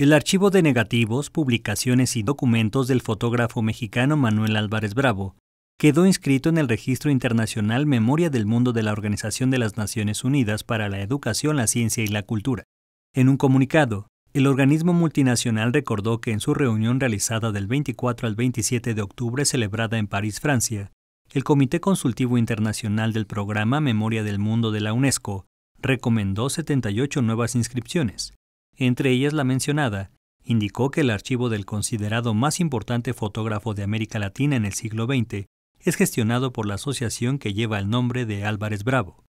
El archivo de negativos, publicaciones y documentos del fotógrafo mexicano Manuel Álvarez Bravo quedó inscrito en el Registro Internacional Memoria del Mundo de la Organización de las Naciones Unidas para la Educación, la Ciencia y la Cultura. En un comunicado, el organismo multinacional recordó que en su reunión realizada del 24 al 27 de octubre celebrada en París, Francia, el Comité Consultivo Internacional del Programa Memoria del Mundo de la UNESCO recomendó 78 nuevas inscripciones, entre ellas la mencionada, indicó que el archivo del considerado más importante fotógrafo de América Latina en el siglo XX es gestionado por la asociación que lleva el nombre de Álvarez Bravo.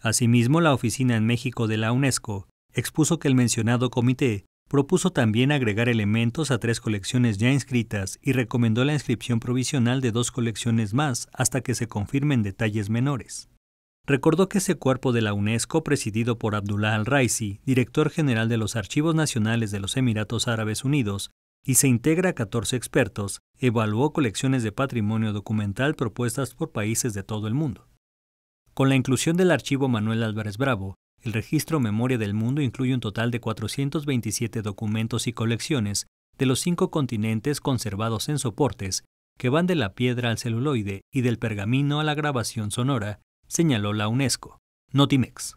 Asimismo, la oficina en México de la UNESCO expuso que el mencionado comité propuso también agregar elementos a tres colecciones ya inscritas y recomendó la inscripción provisional de dos colecciones más hasta que se confirmen detalles menores recordó que ese cuerpo de la UNESCO, presidido por Abdullah al-Raisi, director general de los Archivos Nacionales de los Emiratos Árabes Unidos, y se integra a 14 expertos, evaluó colecciones de patrimonio documental propuestas por países de todo el mundo. Con la inclusión del archivo Manuel Álvarez Bravo, el registro Memoria del Mundo incluye un total de 427 documentos y colecciones de los cinco continentes conservados en soportes, que van de la piedra al celuloide y del pergamino a la grabación sonora, señaló la UNESCO, Notimex.